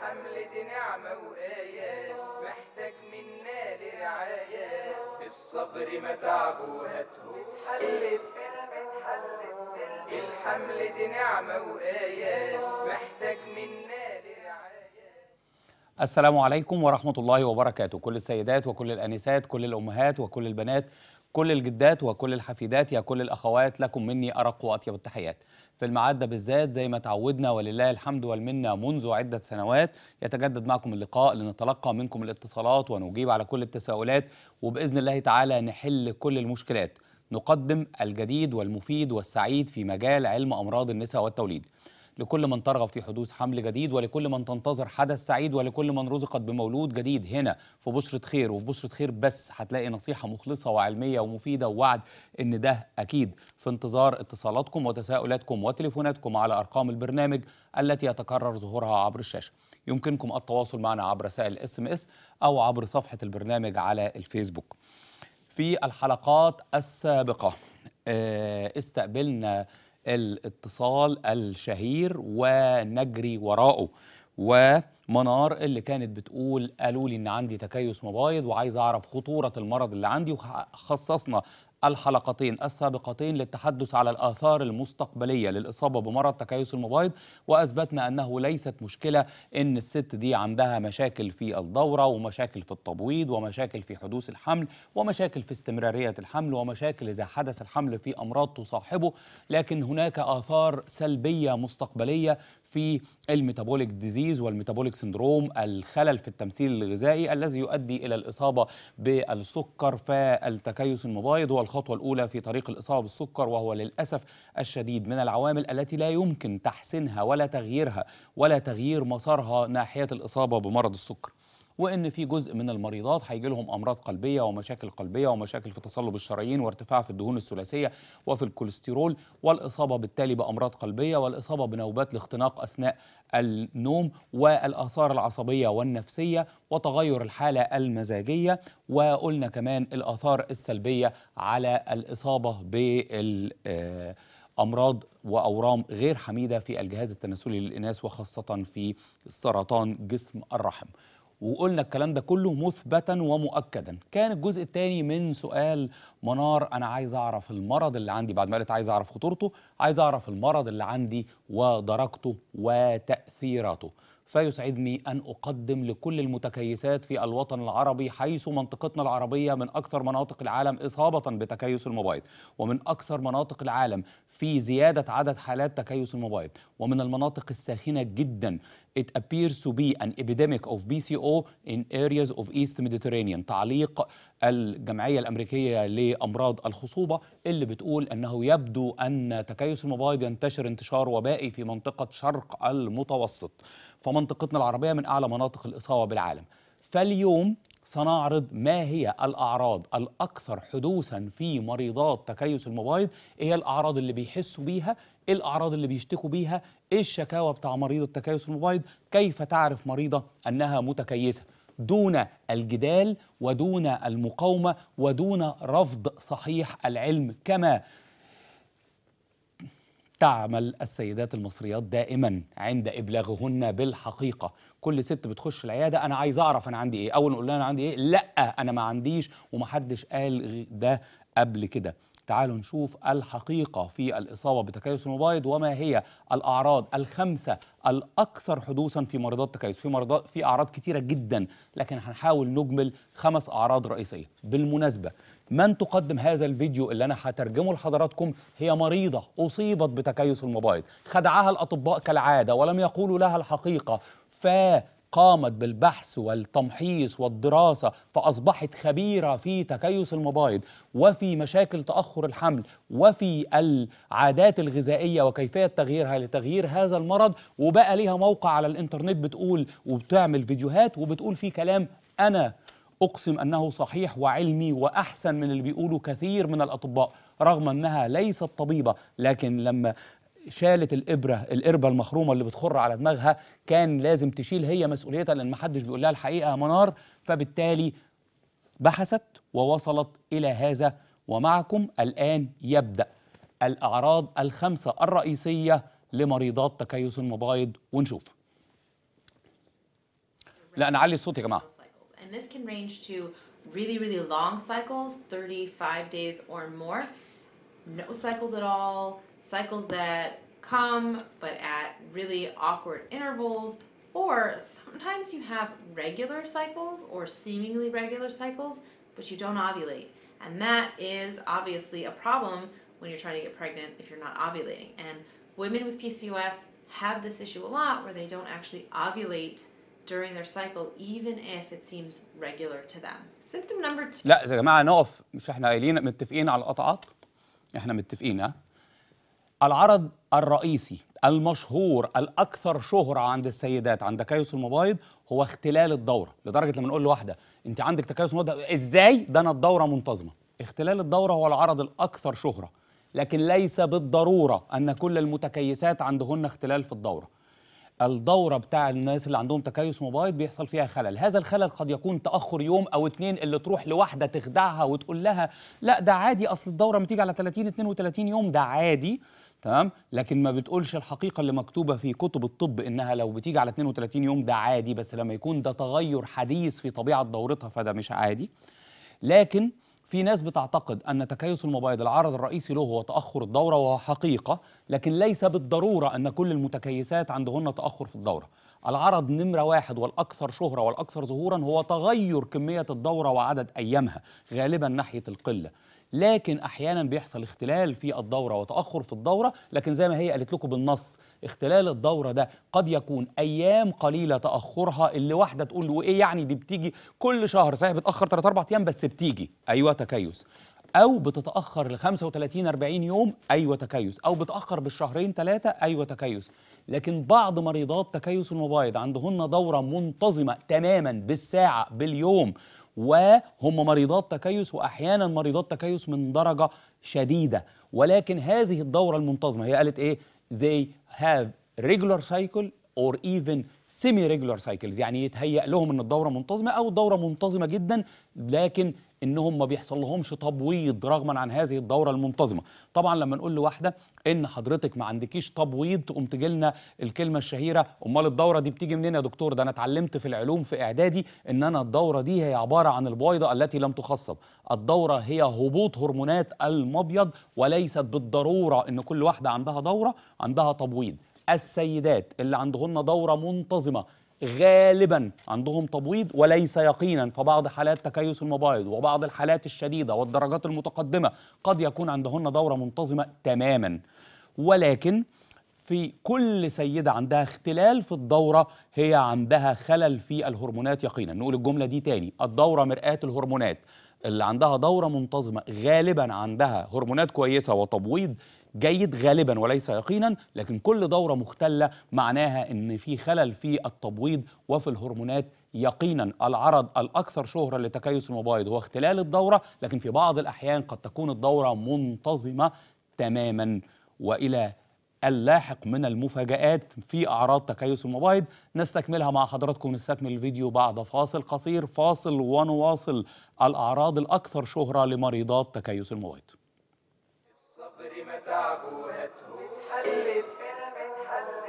حمل دي نعمة وآيات محتاج منا لرعاية الصبر ما وهاته اتحلت الحمل دي نعمة وآيات محتاج منا السلام عليكم ورحمة الله وبركاته كل السيدات وكل الأنسات كل الأمهات وكل البنات كل الجدات وكل الحفيدات يا كل الأخوات لكم مني أرق وأطيب التحيات في المعدة بالذات زي ما تعودنا ولله الحمد والمنة منذ عدة سنوات يتجدد معكم اللقاء لنتلقى منكم الاتصالات ونجيب على كل التساؤلات وبإذن الله تعالى نحل كل المشكلات نقدم الجديد والمفيد والسعيد في مجال علم أمراض النساء والتوليد لكل من ترغب في حدوث حمل جديد ولكل من تنتظر حدث سعيد ولكل من رزقت بمولود جديد هنا في بشرة خير وفي بشرة خير بس هتلاقي نصيحة مخلصة وعلمية ومفيدة ووعد إن ده أكيد في انتظار اتصالاتكم وتساؤلاتكم وتليفوناتكم على أرقام البرنامج التي يتكرر ظهورها عبر الشاشة يمكنكم التواصل معنا عبر رسائل اس ام اس او عبر صفحه البرنامج على الفيسبوك في الحلقات السابقه آه، استقبلنا الاتصال الشهير ونجري وراءه ومنار اللي كانت بتقول قالوا لي ان عندي تكيس مبايض وعايز اعرف خطوره المرض اللي عندي وخصصنا الحلقتين السابقتين للتحدث على الآثار المستقبلية للإصابة بمرض تكيس المبايض وأثبتنا أنه ليست مشكلة أن الست دي عندها مشاكل في الدورة ومشاكل في التبويض ومشاكل في حدوث الحمل ومشاكل في استمرارية الحمل ومشاكل إذا حدث الحمل في أمراض تصاحبه لكن هناك آثار سلبية مستقبلية في الميتابوليك ديزيز والميتابوليك سندروم الخلل في التمثيل الغذائي الذي يؤدي إلى الإصابة بالسكر فالتكيس المبايض هو الخطوة الأولى في طريق الإصابة بالسكر وهو للأسف الشديد من العوامل التي لا يمكن تحسينها ولا تغييرها ولا تغيير مسارها ناحية الإصابة بمرض السكر وان في جزء من المريضات هيجي لهم امراض قلبيه ومشاكل قلبيه ومشاكل في تصلب الشرايين وارتفاع في الدهون الثلاثيه وفي الكوليسترول والاصابه بالتالي بامراض قلبيه والاصابه بنوبات الاختناق اثناء النوم والاثار العصبيه والنفسيه وتغير الحاله المزاجيه وقلنا كمان الاثار السلبيه على الاصابه بال امراض واورام غير حميده في الجهاز التناسلي للاناث وخاصه في سرطان جسم الرحم وقلنا الكلام ده كله مثبتا ومؤكدا كان الجزء الثاني من سؤال منار انا عايز اعرف المرض اللي عندي بعد ما قالت عايز اعرف خطورته عايز اعرف المرض اللي عندي ودرجته وتاثيراته فيسعدني أن أقدم لكل المتكيسات في الوطن العربي حيث منطقتنا العربية من أكثر مناطق العالم إصابة بتكيس الموبايل ومن أكثر مناطق العالم في زيادة عدد حالات تكيس الموبايل ومن المناطق الساخنة جدا It appears to be an epidemic of BCO in areas of East Mediterranean تعليق الجمعية الأمريكية لأمراض الخصوبة اللي بتقول أنه يبدو أن تكيس الموبايل ينتشر انتشار وبائي في منطقة شرق المتوسط فمنطقتنا العربية من أعلى مناطق الإصابة بالعالم فاليوم سنعرض ما هي الأعراض الأكثر حدوثا في مريضات تكيس المبايض إيه الأعراض اللي بيحسوا بيها إيه الأعراض اللي بيشتكوا بيها إيه الشكاوى بتاع مريض التكيس المبايض كيف تعرف مريضة أنها متكيسة دون الجدال ودون المقاومة ودون رفض صحيح العلم كما تعمل السيدات المصريات دائما عند ابلاغهن بالحقيقه كل ست بتخش العياده انا عايز اعرف انا عندي ايه اول نقول لها انا عندي ايه لا انا ما عنديش ومحدش قال ده قبل كده تعالوا نشوف الحقيقة في الإصابة بتكيس المبايض وما هي الأعراض الخمسة الأكثر حدوثا في مرضات التكيس في مرضات في أعراض كثيره جدا لكن هنحاول نجمل خمس أعراض رئيسية بالمناسبة من تقدم هذا الفيديو اللي انا هترجمه لحضراتكم هي مريضه اصيبت بتكيس الموبايل خدعها الاطباء كالعاده ولم يقولوا لها الحقيقه ف قامت بالبحث والتمحيص والدراسة فأصبحت خبيرة في تكيس المبايض وفي مشاكل تأخر الحمل وفي العادات الغذائية وكيفية تغييرها لتغيير هذا المرض وبقى ليها موقع على الإنترنت بتقول وبتعمل فيديوهات وبتقول فيه كلام أنا أقسم أنه صحيح وعلمي وأحسن من اللي بيقوله كثير من الأطباء رغم أنها ليست طبيبة لكن لما شالت الإبرة الإربة المخرومة اللي بتخر على دماغها كان لازم تشيل هي مسؤوليتها لأن محدش بيقول لها الحقيقة يا منار فبالتالي بحثت ووصلت إلى هذا ومعكم الآن يبدأ الأعراض الخمسة الرئيسية لمريضات تكيس المبايض ونشوف لا أنا علي الصوت يا جماعة and this can range to really, really long cycles, 35 days or more, no cycles at all, cycles that come but at really awkward intervals, or sometimes you have regular cycles or seemingly regular cycles, but you don't ovulate. And that is obviously a problem when you're trying to get pregnant if you're not ovulating. And women with PCOS have this issue a lot where they don't actually ovulate during their cycle even if it seems regular to them. Symptom number two. لا يا جماعه نقف مش احنا قايلين متفقين على القطعات احنا متفقين ها العرض الرئيسي المشهور الاكثر شهره عند السيدات عند تكيس المبايض هو اختلال الدوره لدرجه لما نقول لواحده انت عندك تكيس مبايض ازاي ده انا الدوره منتظمه اختلال الدوره هو العرض الاكثر شهره لكن ليس بالضروره ان كل المتكيسات عندهن اختلال في الدوره الدورة بتاع الناس اللي عندهم تكيس موبايل بيحصل فيها خلل هذا الخلل قد يكون تأخر يوم أو اتنين اللي تروح لواحدة تخدعها وتقول لها لا ده عادي أصل الدورة بتيجي على 30 32 يوم ده عادي تمام لكن ما بتقولش الحقيقه اللي مكتوبه في كتب الطب انها لو بتيجي على 32 يوم ده عادي بس لما يكون ده تغير حديث في طبيعه دورتها فده مش عادي لكن في ناس بتعتقد ان تكيس الموبايل العرض الرئيسي له هو تاخر الدوره وهو حقيقه لكن ليس بالضرورة أن كل المتكيسات عندهن تأخر في الدورة العرض نمرة واحد والأكثر شهرة والأكثر ظهورا هو تغير كمية الدورة وعدد أيامها غالبا ناحية القلة لكن أحيانا بيحصل اختلال في الدورة وتأخر في الدورة لكن زي ما هي قالت لكم بالنص اختلال الدورة ده قد يكون أيام قليلة تأخرها اللي واحدة تقول له إيه يعني دي بتيجي كل شهر صحيح بتأخر 3 4 أيام بس بتيجي أيوة تكيس او بتتاخر ل 35 40 يوم ايوه تكيس او بتاخر بالشهرين ثلاثه ايوه تكيس لكن بعض مريضات تكيس المبايض عندهن دوره منتظمه تماما بالساعه باليوم وهم مريضات تكيس واحيانا مريضات تكيس من درجه شديده ولكن هذه الدوره المنتظمه هي قالت ايه they have regular cycle or even semi regular cycles يعني يتهيأ لهم ان الدوره منتظمه او الدوره منتظمه جدا لكن انهم ما بيحصل لهمش تبويض رغما عن هذه الدوره المنتظمه طبعا لما نقول لواحده ان حضرتك ما عندكيش تبويض تقوم تجي لنا الكلمه الشهيره امال الدوره دي بتيجي منين يا دكتور ده انا اتعلمت في العلوم في اعدادي ان انا الدوره دي هي عباره عن البويضه التي لم تخصب الدوره هي هبوط هرمونات المبيض وليست بالضروره ان كل واحده عندها دوره عندها تبويض السيدات اللي عندهن دوره منتظمه غالبا عندهم تبويض وليس يقينا فبعض حالات تكيس المبايض وبعض الحالات الشديده والدرجات المتقدمه قد يكون عندهن دوره منتظمه تماما ولكن في كل سيده عندها اختلال في الدوره هي عندها خلل في الهرمونات يقينا نقول الجمله دي تاني الدوره مرآه الهرمونات اللي عندها دوره منتظمه غالبا عندها هرمونات كويسه وتبويض جيد غالبا وليس يقينا لكن كل دورة مختلة معناها أن في خلل في التبويض وفي الهرمونات يقينا العرض الأكثر شهرة لتكيس المبايض هو اختلال الدورة لكن في بعض الأحيان قد تكون الدورة منتظمة تماما وإلى اللاحق من المفاجآت في أعراض تكيس المبايض نستكملها مع حضراتكم نستكمل الفيديو بعد فاصل قصير فاصل ونواصل الأعراض الأكثر شهرة لمريضات تكيس المبايض حلت فيلم حلت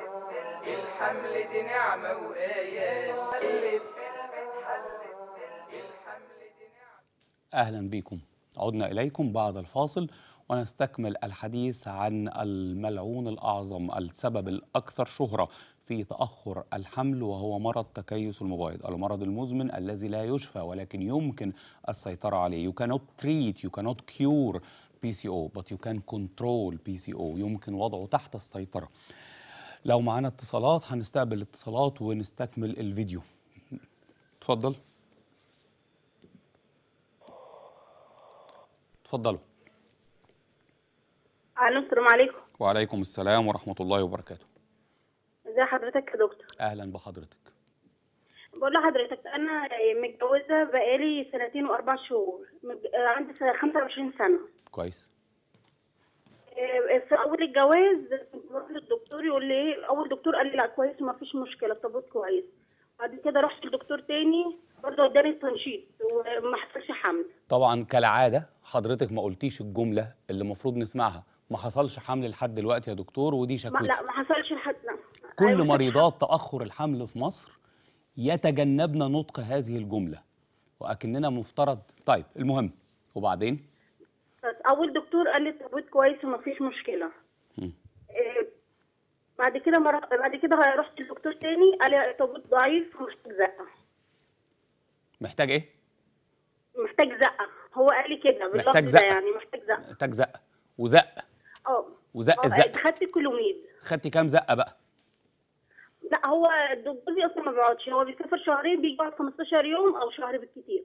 الحمل دي نعمة وآيات حلت فيلم حلت الحمل دي نعمة أهلا بيكم عدنا إليكم بعد الفاصل ونستكمل الحديث عن الملعون الأعظم السبب الأكثر شهرة في تأخر الحمل وهو مرض تكيس المبايض المرض المزمن الذي لا يشفى ولكن يمكن السيطرة عليه You cannot treat, you cannot cure بي سي او يو كان كنترول بي سي او يمكن وضعه تحت السيطرة لو معانا اتصالات هنستقبل اتصالات ونستكمل الفيديو اتفضل اتفضلوا الو السلام عليكم وعليكم السلام ورحمه الله وبركاته ازي حضرتك يا دكتور اهلا بحضرتك بقول لحضرتك انا متجوزه بقالي سنتين واربع شهور عندي 25 سنه كويس آه، في اول الجواز رحت للدكتور يقول لي ايه اول دكتور قال لي لا كويس ما فيش مشكله التابوت كويس بعد كده رحت لدكتور تاني برضه اداني تنشيط وما حصلش حمل طبعا كالعاده حضرتك ما قلتيش الجمله اللي المفروض نسمعها ما حصلش حمل لحد دلوقتي يا دكتور ودي شكوى لا ما حصلش لحد كل أيوة. مريضات تاخر الحمل في مصر يتجنبن نطق هذه الجمله واكننا مفترض طيب المهم وبعدين اول دكتور قال لي التبويض كويس ومفيش مشكله آه، بعد كده مر... بعد كده رحت لدكتور تاني قال لي التبويض ضعيف ومحتاج زقه محتاج ايه محتاج زقه هو قال لي كده بالظبط ده يعني محتاج زقه محتاج زقه وزق اه وزق الزق آه، خدت كلوميد خدتي كام زقه بقى لا هو الدكتور اصلا ما بيقعدش هو بيسافر شهرين بيقعد 15 يوم او شهر بالكتير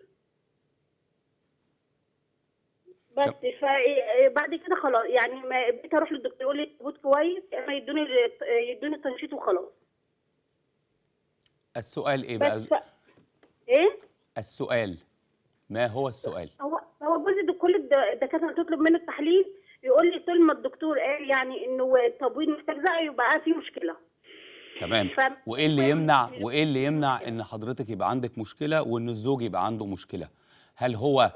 بس بعد كده خلاص يعني ما بقيت اروح للدكتور يقول لي ثبوت كويس اما يدوني يدوني التنشيط وخلاص السؤال ايه بقى؟ ف... ايه؟ السؤال ما هو السؤال؟ هو هو جزء كل الدكاتره تطلب منه التحليل يقول لي طول ما الدكتور قال يعني انه التبويض محتاج زق يبقى في مشكله تمام ف... وايه اللي يمنع وايه اللي يمنع ان حضرتك يبقى عندك مشكله وان الزوج يبقى عنده مشكله؟ هل هو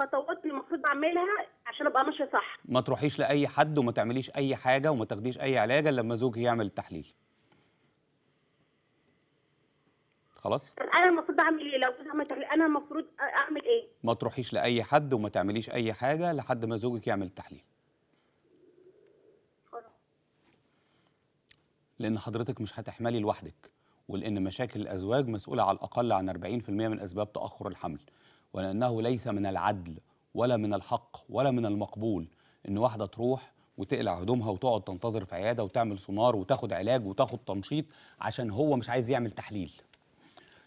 الخطوات اللي المفروض اعملها عشان ابقى ماشيه صح ما تروحيش لاي حد وما تعمليش اي حاجه وما تاخديش اي علاج الا لما زوجك يعمل التحليل خلاص انا المفروض اعمل ايه لو تحليل انا المفروض اعمل ايه ما تروحيش لاي حد وما تعمليش اي حاجه لحد ما زوجك يعمل التحليل لان حضرتك مش هتحملي لوحدك ولان مشاكل الازواج مسؤوله على الاقل عن 40% من اسباب تاخر الحمل ولأنه ليس من العدل ولا من الحق ولا من المقبول إن واحدة تروح وتقلع هدومها وتقعد تنتظر في عياده وتعمل سونار وتاخد علاج وتاخد تنشيط عشان هو مش عايز يعمل تحليل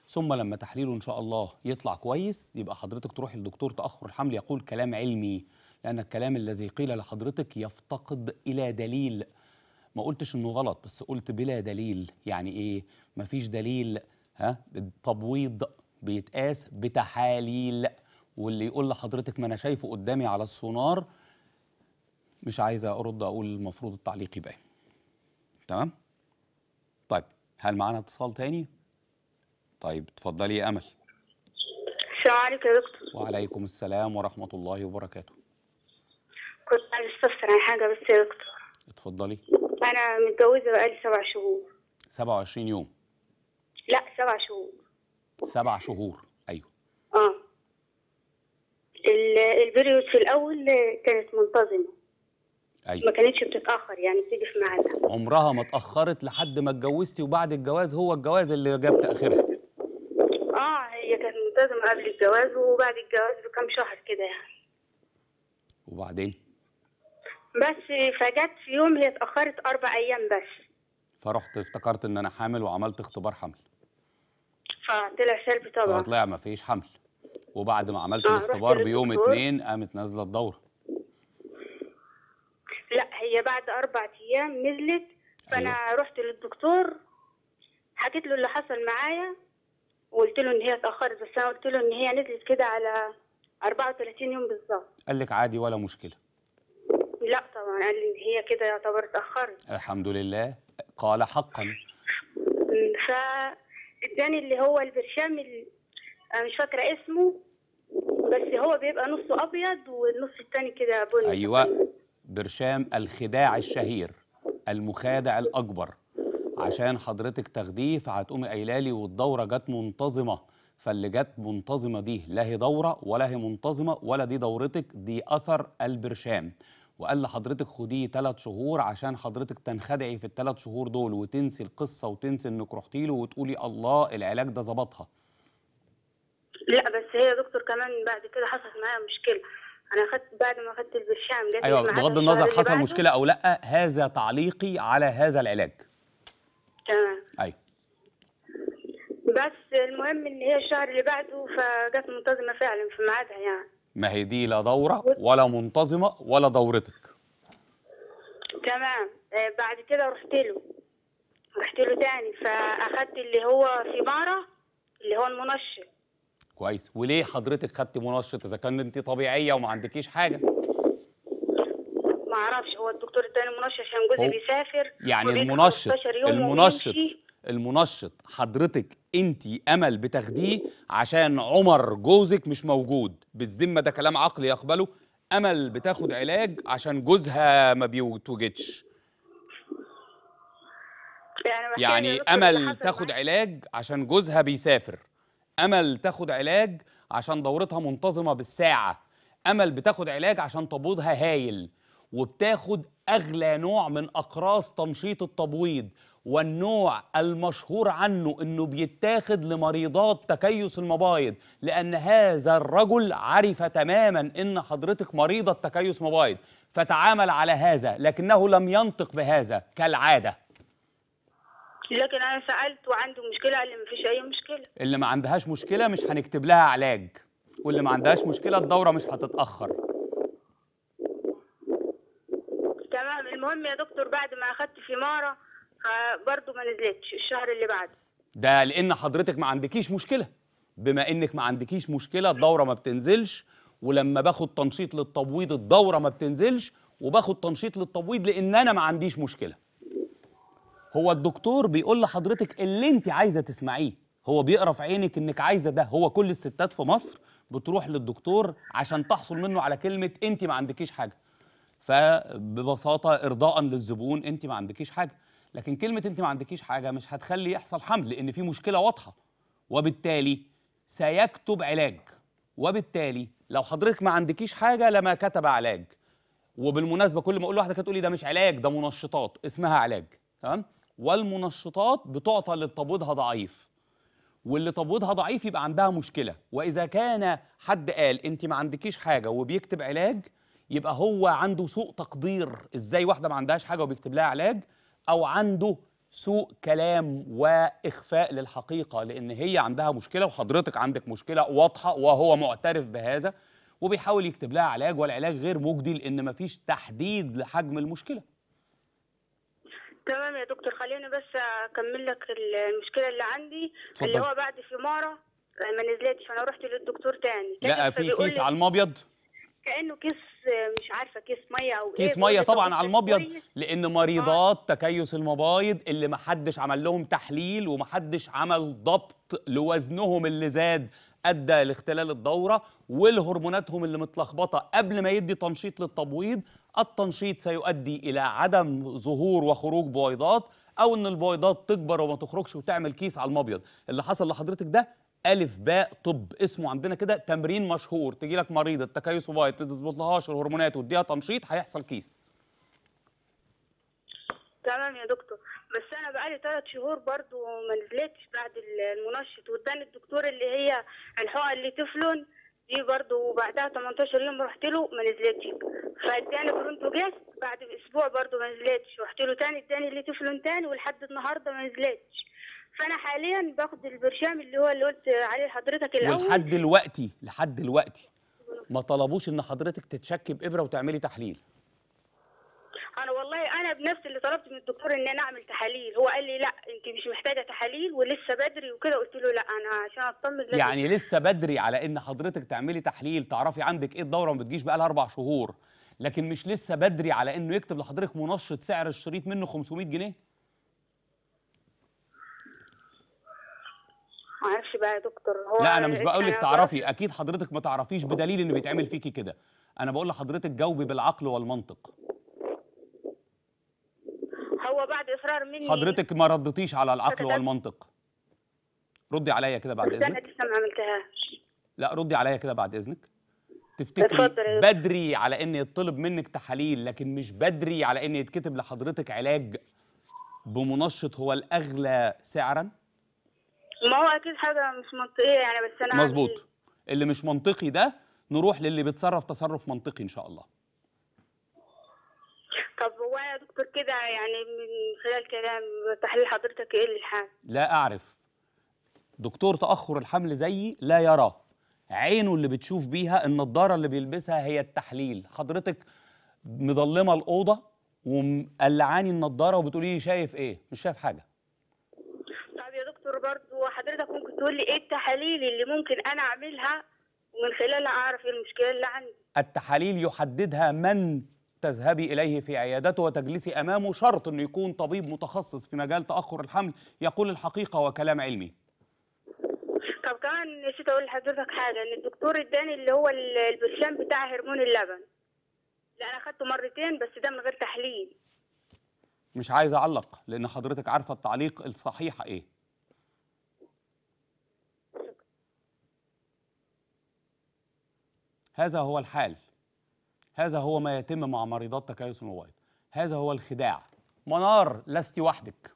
ثم لما تحليله ان شاء الله يطلع كويس يبقى حضرتك تروح لدكتور تاخر الحمل يقول كلام علمي لان الكلام الذي قيل لحضرتك يفتقد الى دليل ما قلتش انه غلط بس قلت بلا دليل يعني ايه مفيش دليل ها التبويض بيتقاس بتحاليل واللي يقول لحضرتك ما انا شايفه قدامي على السونار مش عايزه ارد اقول المفروض التعليق يبقى إيه. تمام طيب هل معانا اتصال تاني طيب اتفضلي يا امل السلام عليكم يا دكتور وعليكم السلام ورحمه الله وبركاته كنت عايز استفسر عن حاجه بس يا دكتور اتفضلي انا متجوزه بقالي سبع شهور 27 يوم لا سبع شهور سبع شهور ايوه اه البريود في الاول كانت منتظمه ايوه ما كانتش بتتاخر يعني بتيجي في ميعادها عمرها ما اتاخرت لحد ما اتجوزتي وبعد الجواز هو الجواز اللي جاب تاخيرها اه هي كانت منتظمه قبل الجواز وبعد الجواز بكام شهر كده يعني وبعدين بس فجت في يوم هي اتاخرت اربع ايام بس فرحت افتكرت ان انا حامل وعملت اختبار حمل طلع سلبي طبعا فطلع ما فيش حمل وبعد ما عملت آه، الاختبار بيوم اتنين قامت نازله الدوره لا هي بعد اربع ايام نزلت فانا أيوة. رحت للدكتور حكيت له اللي حصل معايا وقلت له ان هي اتاخرت بس انا قلت له ان هي نزلت كده على 34 يوم بالظبط قال لك عادي ولا مشكله لا طبعا قال لي ان هي كده يعتبر اتاخرت الحمد لله قال حقا ف الثاني اللي هو البرشام اللي مش فاكره اسمه بس هو بيبقى نصه ابيض والنص الثاني كده بني ايوه برشام الخداع الشهير المخادع الاكبر عشان حضرتك تاخديه فهتقومي قايله لي والدوره جت منتظمه فاللي جت منتظمه دي لا هي دوره ولا هي منتظمه ولا دي دورتك دي اثر البرشام وقال لحضرتك خديه ثلاث شهور عشان حضرتك تنخدعي في الثلاث شهور دول وتنسي القصه وتنسي انك رحتي له وتقولي الله العلاج ده ظبطها لا بس هي يا دكتور كمان بعد كده حصلت معايا مشكله انا خدت بعد ما خدت البرشام جت ايوه بغض النظر حصل مشكله او لا هذا تعليقي على هذا العلاج تمام ايوه بس المهم ان هي الشهر اللي بعده فجت منتظمه فعلا في ميعادها يعني ما هي دي لا دوره ولا منتظمه ولا دورتك تمام آه، بعد كده رحت له رحت له تاني فاخدت اللي هو في بارة اللي هو المنشط كويس وليه حضرتك خدت منشط اذا كان انت طبيعيه وما عندكيش حاجه ما اعرفش هو الدكتور اداني منشط عشان جوزي بيسافر يعني المنشط المنشط المنشط حضرتك انت امل بتاخديه عشان عمر جوزك مش موجود بالذمه ده كلام عقلي يقبله امل بتاخد علاج عشان جوزها ما بيتوجدش يعني, يعني امل تاخد علاج عشان جوزها بيسافر امل تاخد علاج عشان دورتها منتظمه بالساعه امل بتاخد علاج عشان تبويضها هايل وبتاخد اغلى نوع من اقراص تنشيط التبويض والنوع المشهور عنه انه بيتاخد لمريضات تكيس المبايض لان هذا الرجل عرف تماما ان حضرتك مريضه تكيس مبايض فتعامل على هذا لكنه لم ينطق بهذا كالعاده لكن انا سالت وعنده مشكله اللي ما فيش اي مشكله اللي ما عندهاش مشكله مش هنكتب لها علاج واللي ما عندهاش مشكله الدوره مش هتتاخر تمام المهم يا دكتور بعد ما اخدت في ماره فبرضه ما نزلتش الشهر اللي بعده ده لان حضرتك ما عندكيش مشكله بما انك ما عندكيش مشكله الدوره ما بتنزلش ولما باخد تنشيط للتبويض الدوره ما بتنزلش وباخد تنشيط للتبويض لان انا ما عنديش مشكله هو الدكتور بيقول لحضرتك اللي انت عايزه تسمعيه هو بيقرا في عينك انك عايزه ده هو كل الستات في مصر بتروح للدكتور عشان تحصل منه على كلمه انت ما عندكيش حاجه فببساطه ارضاء للزبون انت ما عندكيش حاجه لكن كلمه انت ما عندكيش حاجه مش هتخلي يحصل حمل لان في مشكله واضحه وبالتالي سيكتب علاج وبالتالي لو حضرتك ما عندكيش حاجه لما كتب علاج وبالمناسبه كل ما اقول لواحده كانت ده مش علاج ده منشطات اسمها علاج تمام والمنشطات بتعطى اللي تبويضها ضعيف واللي تبويضها ضعيف يبقى عندها مشكله واذا كان حد قال انت ما عندكيش حاجه وبيكتب علاج يبقى هو عنده سوء تقدير ازاي واحده ما عندهاش حاجه وبيكتب لها علاج أو عنده سوء كلام واخفاء للحقيقه لان هي عندها مشكله وحضرتك عندك مشكله واضحه وهو معترف بهذا وبيحاول يكتب لها علاج والعلاج غير مجدي لان مفيش تحديد لحجم المشكله. تمام يا دكتور خليني بس اكمل لك المشكله اللي عندي فضل. اللي هو بعد فيماره ما نزلتش فانا رحت للدكتور تاني. لا في كيس على المبيض؟ كانه كيس مش عارفه كيس ميه او كيس إيه ميه طبعا على المبيض لان مريضات آه. تكيس المبايض اللي ما حدش عمل لهم تحليل وما حدش عمل ضبط لوزنهم اللي زاد ادى لاختلال الدوره والهرموناتهم اللي متلخبطه قبل ما يدي تنشيط للتبويض التنشيط سيؤدي الى عدم ظهور وخروج بويضات او ان البويضات تكبر وما تخرجش وتعمل كيس على المبيض اللي حصل لحضرتك ده الف باء طب اسمه عندنا كده تمرين مشهور تجي لك مريضه التكيس وبايت ما تظبطلهاش الهرمونات وديها تنشيط هيحصل كيس تمام يا دكتور بس انا بقالي ثلاث شهور برضو ما نزلتش بعد المنشط واداني الدكتور اللي هي الحقن اللي تفلون دي برضو وبعدها 18 يوم رحت له ما نزلتش فاداني برونتو جاس بعد اسبوع برضو ما نزلتش رحت له تاني اداني اللي تفلون تاني ولحد النهارده ما نزلتش فانا حاليا باخد البرشام اللي هو اللي قلت عليه لحضرتك الاول لحد دلوقتي لحد دلوقتي ما طلبوش ان حضرتك تتشكي بابره وتعملي تحليل انا والله انا بنفسي اللي طلبت من الدكتور ان انا اعمل تحاليل هو قال لي لا انت مش محتاجه تحاليل ولسه بدري وكده قلت له لا انا عشان اطمن يعني لسه بدري على ان حضرتك تعملي تحليل تعرفي عندك ايه الدوره وما بتجيش بقى لها اربع شهور لكن مش لسه بدري على انه يكتب لحضرتك منشط سعر الشريط منه 500 جنيه معرفش بقى يا دكتور هو لا انا مش إيه بقول لك تعرفي اكيد حضرتك ما تعرفيش بدليل ان بيتعمل فيكي كده انا بقول لحضرتك جاوبي بالعقل والمنطق هو بعد اصرار مني حضرتك ما ردتيش على العقل والمنطق ردي عليا كده بعد اذنك انا لسه ما عملتهاش لا ردي عليا كده بعد اذنك تفتكري بدري على ان يطلب منك تحاليل لكن مش بدري على ان يتكتب لحضرتك علاج بمنشط هو الاغلى سعرا ما هو اكيد حاجه مش منطقيه يعني بس انا مظبوط اللي مش منطقي ده نروح للي بيتصرف تصرف منطقي ان شاء الله طب هو يا دكتور كده يعني من خلال كلام تحليل حضرتك ايه الحال لا اعرف دكتور تاخر الحمل زيي لا يرى عينه اللي بتشوف بيها النضاره اللي بيلبسها هي التحليل حضرتك مضلمه الاوضه ومقلعاني النضاره وبتقولي لي شايف ايه مش شايف حاجه برضو حضرتك ممكن تقول لي ايه التحاليل اللي ممكن انا اعملها ومن خلالها اعرف ايه المشكله اللي عندي التحاليل يحددها من تذهبي إليه في عيادته وتجلسي أمامه شرط أنه يكون طبيب متخصص في مجال تأخر الحمل يقول الحقيقة وكلام علمي طب كمان نسيت أقول لحضرتك حاجة أن الدكتور اداني اللي هو البرشام بتاع هرمون اللبن لا أنا اخدته مرتين بس ده من غير تحليل مش عايز أعلق لأن حضرتك عارفة التعليق الصحيح إيه هذا هو الحال هذا هو ما يتم مع مريضات تكيس الموبايل هذا هو الخداع منار لست وحدك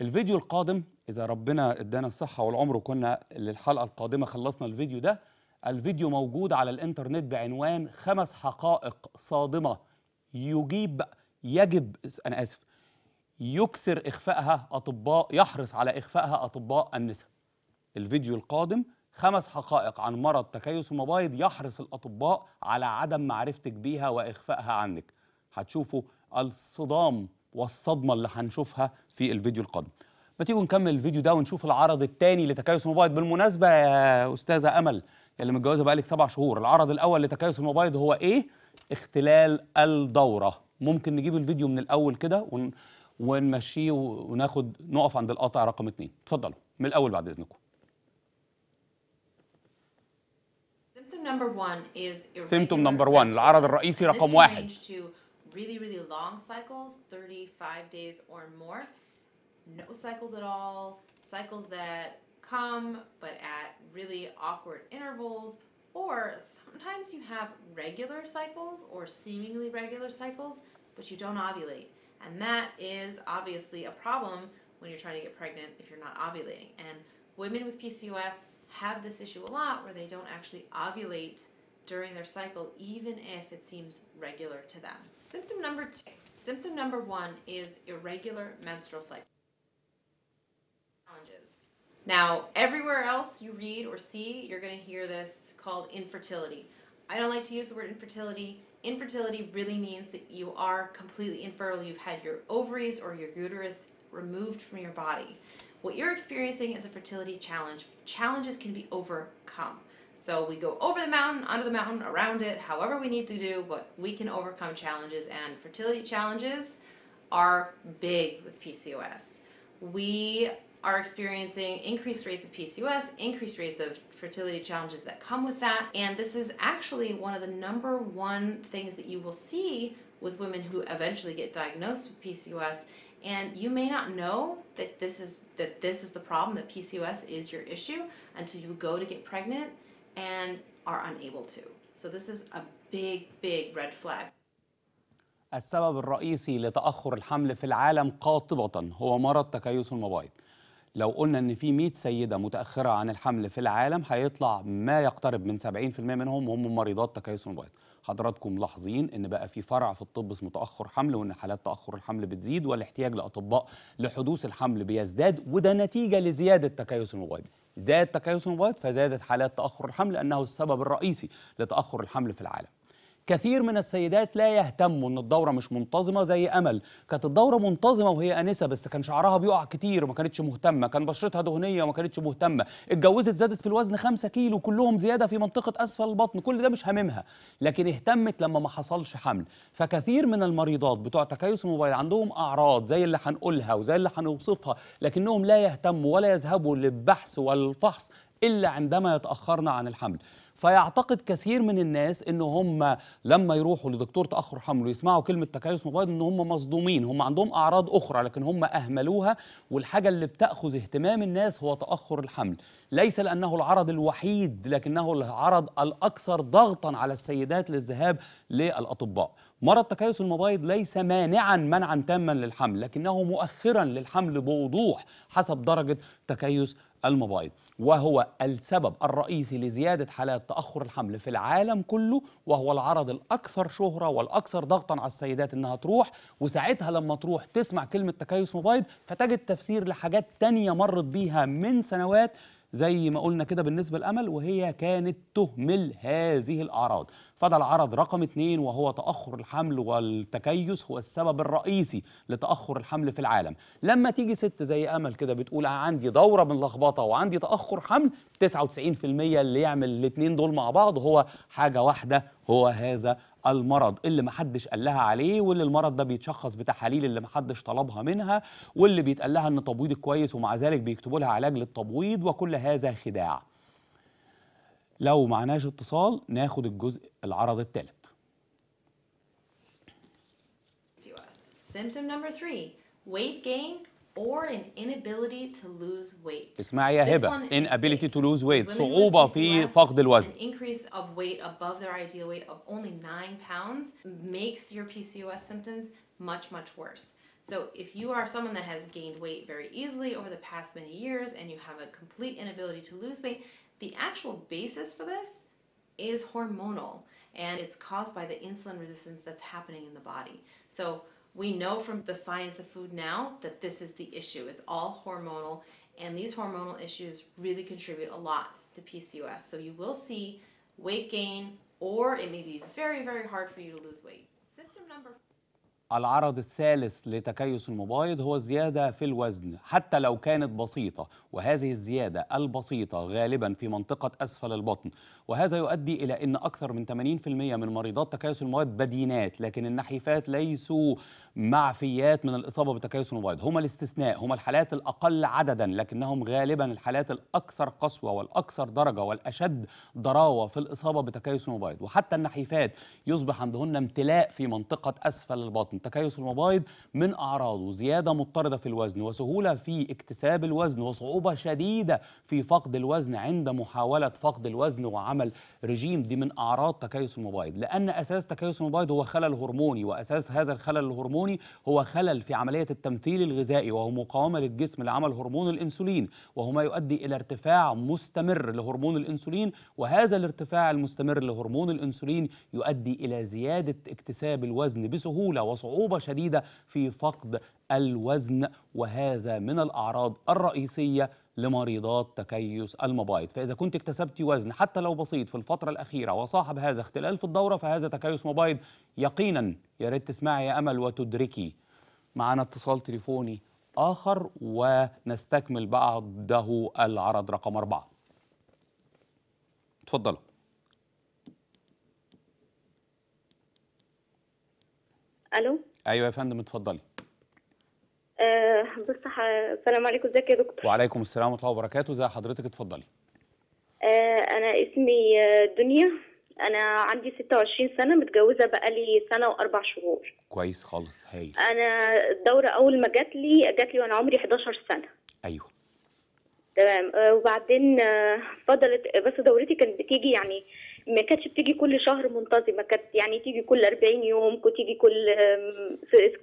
الفيديو القادم اذا ربنا ادانا الصحه والعمر وكنا للحلقه القادمه خلصنا الفيديو ده الفيديو موجود على الانترنت بعنوان خمس حقائق صادمه يجيب يجب انا اسف يكسر اخفائها اطباء يحرص على اخفائها اطباء النساء الفيديو القادم خمس حقائق عن مرض تكيس المبايض يحرص الأطباء على عدم معرفتك بيها وإخفائها عنك هتشوفوا الصدام والصدمة اللي هنشوفها في الفيديو القادم ما تيجوا نكمل الفيديو ده ونشوف العرض الثاني لتكيس المبايض بالمناسبة يا أستاذة أمل اللي متجوزة بقالك سبع شهور العرض الأول لتكيس المبايض هو إيه؟ اختلال الدورة ممكن نجيب الفيديو من الأول كده ون... ونمشيه وناخد نقف عند القطع رقم اتنين اتفضلوا من الأول بعد إذنكم symptom number one العرض الرئيسي رقم واحد really, really long cycles, 35 days or more. No cycles at all, cycles that come but at really awkward intervals, or sometimes you have regular cycles or seemingly regular cycles, but you don't ovulate. And that is obviously a problem when you're trying to get pregnant if you're not ovulating. And women with PCOS have this issue a lot where they don't actually ovulate during their cycle, even if it seems regular to them. Symptom number two. Symptom number one is irregular menstrual cycle. Challenges. Now, everywhere else you read or see, you're going to hear this called infertility. I don't like to use the word infertility. Infertility really means that you are completely infertile. You've had your ovaries or your uterus removed from your body what you're experiencing is a fertility challenge. Challenges can be overcome. So we go over the mountain, under the mountain, around it, however we need to do, but we can overcome challenges and fertility challenges are big with PCOS. We are experiencing increased rates of PCOS, increased rates of fertility challenges that come with that. And this is actually one of the number one things that you will see with women who eventually get diagnosed with PCOS And you may not know that this is that this is the problem, that PCOS is your issue until you go to get pregnant and are unable to. So this is a big, big red flag. السبب الرئيسي لتأخر الحمل في العالم قاطبة هو مرض تكيس المبايض لو قلنا ان في 100 سيده متاخره عن الحمل في العالم هيطلع ما يقترب من 70% منهم هم مريضات تكيس المبايض حضراتكم لاحظين ان بقى في فرع في الطب اسمه تاخر حمل وان حالات تاخر الحمل بتزيد والاحتياج لاطباء لحدوث الحمل بيزداد وده نتيجه لزياده تكيس الموبايل زاد تكيس الموبايل فزادت حالات تاخر الحمل لانه السبب الرئيسي لتاخر الحمل في العالم كثير من السيدات لا يهتموا ان الدوره مش منتظمه زي امل كانت الدوره منتظمه وهي انسه بس كان شعرها بيقع كتير وما كانتش مهتمه كان بشرتها دهنيه وما كانتش مهتمه اتجوزت زادت في الوزن 5 كيلو كلهم زياده في منطقه اسفل البطن كل ده مش هاممها لكن اهتمت لما ما حصلش حمل فكثير من المريضات بتوع تكيس الموبايل عندهم اعراض زي اللي هنقولها وزي اللي هنوصفها لكنهم لا يهتموا ولا يذهبوا للبحث والفحص الا عندما يتاخرن عن الحمل فيعتقد كثير من الناس ان هم لما يروحوا لدكتور تاخر حمل ويسمعوا كلمه تكيس مبيض ان هم مصدومين هم عندهم اعراض اخرى لكن هم اهملوها والحاجه اللي بتاخذ اهتمام الناس هو تاخر الحمل ليس لانه العرض الوحيد لكنه العرض الاكثر ضغطا على السيدات للذهاب للاطباء مرض تكيس المبايض ليس مانعا منعا تاما للحمل لكنه مؤخرا للحمل بوضوح حسب درجه تكيس المبايض وهو السبب الرئيسي لزيادة حالات تأخر الحمل في العالم كله وهو العرض الأكثر شهرة والأكثر ضغطا على السيدات إنها تروح وساعتها لما تروح تسمع كلمة تكيس موبايل فتجد تفسير لحاجات تانية مرت بيها من سنوات زي ما قلنا كده بالنسبة لأمل وهي كانت تهمل هذه الأعراض فضل عرض رقم اثنين وهو تأخر الحمل والتكيس هو السبب الرئيسي لتأخر الحمل في العالم لما تيجي ست زي أمل كده بتقول عندي دورة من لخبطة وعندي تأخر حمل 99% اللي يعمل الاثنين دول مع بعض هو حاجة واحدة هو هذا المرض اللي محدش قال لها عليه واللي المرض ده بيتشخص بتحاليل اللي محدش طلبها منها واللي بيتقال لها ان تبويضك كويس ومع ذلك بيكتبوا لها علاج للتبويض وكل هذا خداع لو معناش اتصال ناخد الجزء العرض الثالث symptom number three weight gain or an inability to lose weight. اسمعي يا هبة inability to lose weight صعوبة في فقد الوزن. increase of weight above their ideal weight of only 9 pounds makes your PCOS symptoms much much worse. So if you are someone that has gained weight very easily over the past many years and you have a complete inability to lose weight, the actual basis for this is hormonal and it's caused by the insulin resistance that's happening in the body. So we know from the science of food now that this is the issue. It's all hormonal, and these hormonal issues really contribute a lot to PCOS. So you will see weight gain, or it may be very, very hard for you to lose weight. Symptom number العرض الثالث لتكيس المبايض هو الزيادة في الوزن حتى لو كانت بسيطة وهذه الزيادة البسيطة غالبا في منطقة أسفل البطن وهذا يؤدي إلى أن أكثر من 80% من مريضات تكيس المواد بدينات لكن النحيفات ليسوا معفيات من الإصابة بتكيس المبيض هما الاستثناء هما الحالات الأقل عددا لكنهم غالبا الحالات الأكثر قسوة والأكثر درجة والأشد ضراوة في الإصابة بتكيس المبيض وحتى النحيفات يصبح عندهن امتلاء في منطقة أسفل البطن تكيس المبيض من أعراضه زيادة مضطردة في الوزن وسهولة في اكتساب الوزن وصعوبة شديدة في فقد الوزن عند محاولة فقد الوزن وعمل رجيم دي من أعراض تكيس المبيض لأن أساس تكيس المبيض هو خلل هرموني وأساس هذا الخلل الهرموني الهرموني هو خلل في عملية التمثيل الغذائي وهو مقاومة للجسم لعمل هرمون الأنسولين وهو ما يؤدي إلى ارتفاع مستمر لهرمون الأنسولين وهذا الارتفاع المستمر لهرمون الأنسولين يؤدي إلى زيادة اكتساب الوزن بسهولة وصعوبة شديدة في فقد الوزن وهذا من الأعراض الرئيسية لمريضات تكيس المبايض فإذا كنت اكتسبت وزن حتى لو بسيط في الفترة الأخيرة وصاحب هذا اختلال في الدورة فهذا تكيس مبايض يقينا يا ريت تسمعي يا أمل وتدركي معنا اتصال تليفوني آخر ونستكمل بعده العرض رقم أربعة تفضل ألو أيوة يا فندم اتفضلي آه، بصح السلام عليكم ازيك يا دكتور وعليكم السلام ورحمه الله وبركاته ازي حضرتك اتفضلي آه، انا اسمي آه، دنيا انا عندي 26 سنه متجوزه بقالي سنه واربع شهور كويس خالص هايل انا الدوره اول ما جات لي جات لي وانا عمري 11 سنه ايوه تمام وبعدين فضلت بس دورتي كانت بتيجي يعني ما كانتش بتيجي كل شهر منتظمه كانت يعني تيجي كل 40 يوم كنت تيجي كل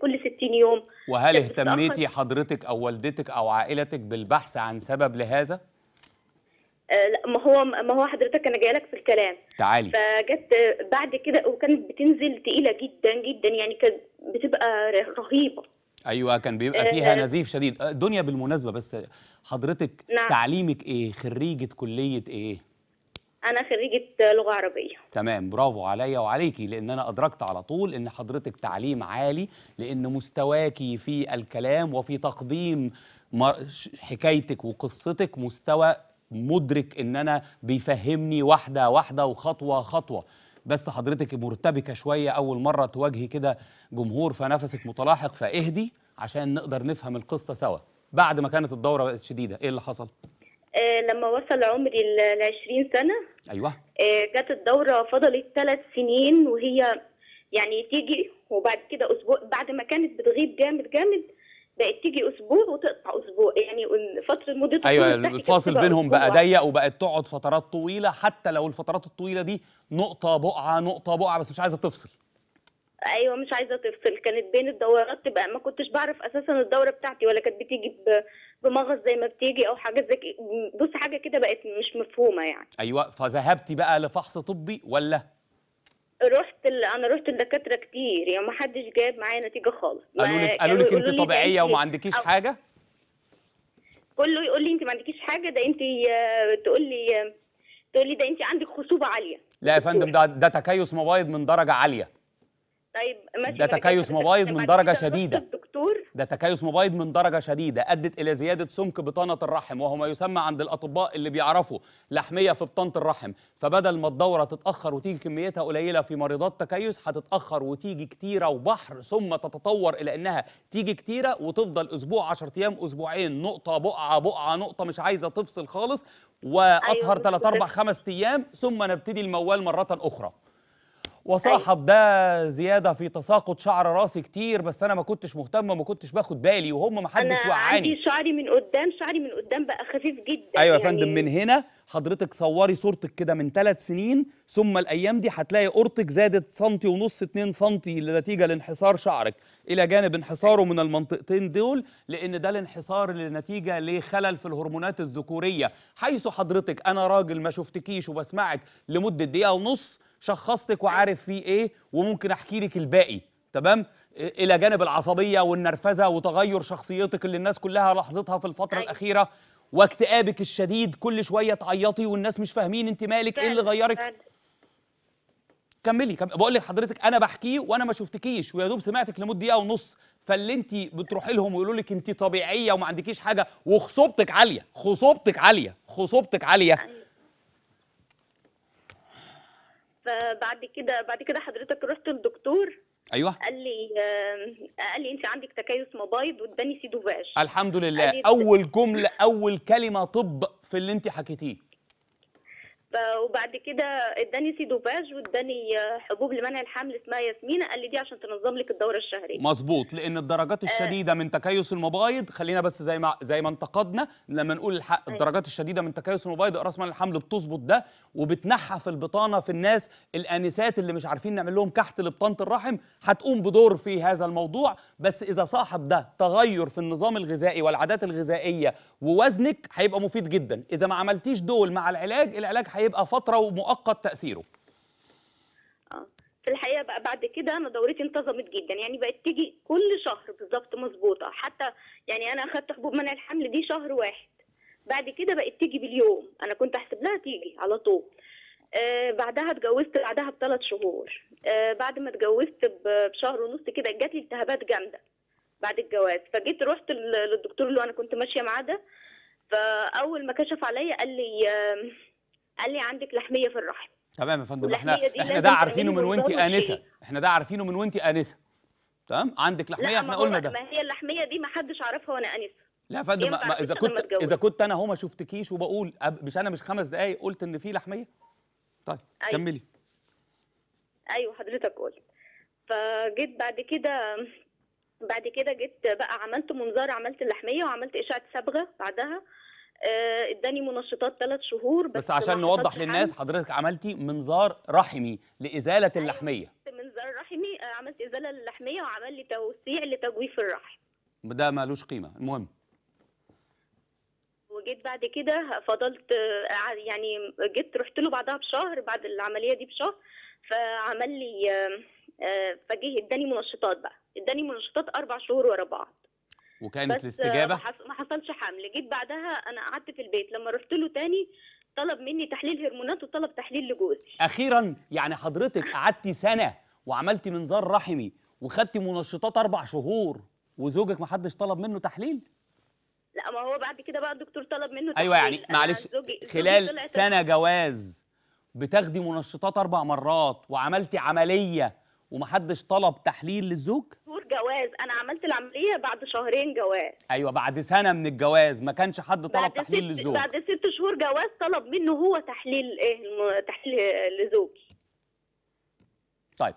كل 60 يوم وهل اهتميتي حضرتك او والدتك او عائلتك بالبحث عن سبب لهذا؟ آه، لا ما هو ما هو حضرتك انا جايه لك في الكلام تعالي فجت بعد كده وكانت بتنزل تقيله جدا جدا يعني كانت بتبقى رهيبه ايوه كان بيبقى آه، فيها آه. نزيف شديد دنيا بالمناسبه بس حضرتك نعم. تعليمك ايه خريجه كليه ايه انا خريجه لغه عربيه تمام برافو عليا وعليكي لان انا ادركت على طول ان حضرتك تعليم عالي لان مستواكي في الكلام وفي تقديم حكايتك وقصتك مستوى مدرك ان انا بيفهمني واحده واحده وخطوه خطوه بس حضرتك مرتبكه شويه اول مره تواجهي كده جمهور فنفسك متلاحق فاهدي عشان نقدر نفهم القصه سوا بعد ما كانت الدوره بقت شديده ايه اللي حصل آه، لما وصل عمري ال 20 سنه ايوه آه، جت الدوره فضلت ثلاث سنين وهي يعني تيجي وبعد كده اسبوع بعد ما كانت بتغيب جامد جامد بقت تيجي اسبوع وتقطع اسبوع يعني فتره مدتها ايوه الفاصل بينهم بقى ضيق وبقت تقعد فترات طويله حتى لو الفترات الطويله دي نقطه بقعه نقطه بقعه بس مش عايزه تفصل ايوه مش عايزه تفصل كانت بين الدورات تبقى ما كنتش بعرف اساسا الدوره بتاعتي ولا كانت بتيجي بمغص زي ما بتيجي او حاجات زي بص حاجه كده بقت مش مفهومه يعني ايوه فذهبتي بقى لفحص طبي ولا رحت ال... انا رحت لدكاتره كتير يعني ما حدش جاب معايا نتيجه خالص قالوا لك قالوا لك انت طبيعيه وما عندكيش أو... حاجه كله يقول لي انت ما عندكيش حاجه ده انت آه، تقول لي آه، تقول لي ده انت عندك خصوبه عاليه لا يا فندم ده ده تكيس مبايض من درجه عاليه طيب ماشي ده تكيس مبايض من طيب، درجه شديده ده تكيس مبايض من درجه شديده ادت الى زياده سمك بطانه الرحم وهو ما يسمى عند الاطباء اللي بيعرفوا لحميه في بطانه الرحم فبدل ما الدوره تتاخر وتيجي كميتها قليله في مريضات تكيس هتتاخر وتيجي كتيره وبحر ثم تتطور الى انها تيجي كتيره وتفضل اسبوع 10 ايام اسبوعين نقطه بقعه بقعه نقطه مش عايزه تفصل خالص أيوة، واطهر 3 4 5 ايام ثم نبتدي الموال مره اخرى وصاحب أيوة. ده زياده في تساقط شعر راسي كتير بس انا ما كنتش مهتمه وما كنتش باخد بالي وهم ما حدش وعاني انا عندي شعري من قدام شعري من قدام بقى خفيف جدا ايوه يا يعني فندم من هنا حضرتك صوري صورتك كده من ثلاث سنين ثم الايام دي هتلاقي قرطك زادت سنتي ونص 2 سنتي نتيجه لانحسار شعرك الى جانب انحساره من المنطقتين دول لان ده الانحسار اللي نتيجه لخلل في الهرمونات الذكوريه حيث حضرتك انا راجل ما شفتكيش وبسمعك لمده دقيقه ونص شخصتك وعارف فيه ايه وممكن احكي لك الباقي تمام الى جانب العصبيه والنرفزه وتغير شخصيتك اللي الناس كلها لاحظتها في الفتره أيوة. الاخيره واكتئابك الشديد كل شويه تعيطي والناس مش فاهمين انت مالك ايه اللي غيرك فعلا. كملي كم... بقول لحضرتك انا بحكيه وانا ما شفتكيش ويا دوب سمعتك لمده دقيقه ونص فاللي انت بتروحي لهم ويقولوا لك انت طبيعيه وما عندكيش حاجه وخصوبتك عاليه خصوبتك عاليه خصوبتك عاليه أيوة. فبعد كده بعد كده حضرتك رحت للدكتور ايوه قال لي آه، قال لي انت عندك تكيس مبايض واداني سيدوفاج الحمد لله اول جمله اول كلمه طب في اللي انت حكيتيه وبعد كده اداني سيدوباج واداني حبوب لمنع الحمل اسمها ياسمينة قال لي دي عشان تنظم لك الدوره الشهريه مظبوط لان الدرجات آه. الشديده آه. من تكيس المبايض خلينا بس زي ما زي ما انتقدنا لما نقول الحق أيوة. الدرجات الشديده من تكيس المبايض راس مال الحمل بتظبط ده وبتنحف البطانه في الناس الانسات اللي مش عارفين نعمل لهم كحت لبطانه الرحم هتقوم بدور في هذا الموضوع بس اذا صاحب ده تغير في النظام الغذائي والعادات الغذائيه ووزنك هيبقى مفيد جدا اذا ما عملتيش دول مع العلاج العلاج هي هيبقى فتره ومؤقت تاثيره آه. في الحقيقه بقى بعد كده انا دورتي انتظمت جدا يعني بقت تيجي كل شهر بالظبط مظبوطه حتى يعني انا اخدت حبوب منع الحمل دي شهر واحد بعد كده بقت تيجي باليوم انا كنت احسب لها تيجي على طول آه بعدها اتجوزت بعدها بثلاث شهور آه بعد ما اتجوزت بشهر ونص كده جات لي التهابات جامده بعد الجواز فجيت رحت للدكتور اللي انا كنت ماشيه معاه ده فاول ما كشف عليا قال لي آه قال لي عندك لحميه في الرحم تمام يا فندم احنا احنا ده عارفينه من وانت انسه احنا ده عارفينه من وانت انسه تمام عندك لحميه احنا قلنا ده ما هي اللحميه دي ما حدش عارفها وانا انسه لا يا فندم ما اذا كنت اذا كنت انا اهو ما شفتكيش وبقول مش انا مش خمس دقايق قلت ان في لحميه طيب أيوة. كملي ايوه حضرتك قلت فجيت بعد كده بعد كده جيت بقى عملت منظار عملت اللحميه وعملت اشعه صبغه بعدها آه، اداني منشطات ثلاث شهور بس, بس عشان نوضح للناس حضرتك عملتي منظار رحمي لازاله أيوة، اللحميه منظار رحمي آه، عملت ازاله للحميه وعمل لي توسيع لتجويف الرحم ده مالوش قيمه المهم وجيت بعد كده فضلت آه، يعني جيت رحت له بعدها بشهر بعد العمليه دي بشهر فعمل لي فجه اداني منشطات بقى اداني منشطات اربع شهور ورا بعض وكانت الاستجابه ما حصلش حمل جيت بعدها انا قعدت في البيت لما رحت له تاني طلب مني تحليل هرمونات وطلب تحليل لجوزي اخيرا يعني حضرتك قعدتي سنه وعملتي منظار رحمي وخدتي منشطات اربع شهور وزوجك ما حدش طلب منه تحليل لا ما هو بعد كده بقى الدكتور طلب منه تحليل ايوه يعني معلش زوجي خلال سنه جواز بتاخدي منشطات اربع مرات وعملتي عمليه ومحدش طلب تحليل للزوج شهور جواز انا عملت العمليه بعد شهرين جواز ايوه بعد سنه من الجواز ما كانش حد طلب تحليل ست... للزوج بعد ست شهور جواز طلب منه هو تحليل ايه تحليل لزوجي طيب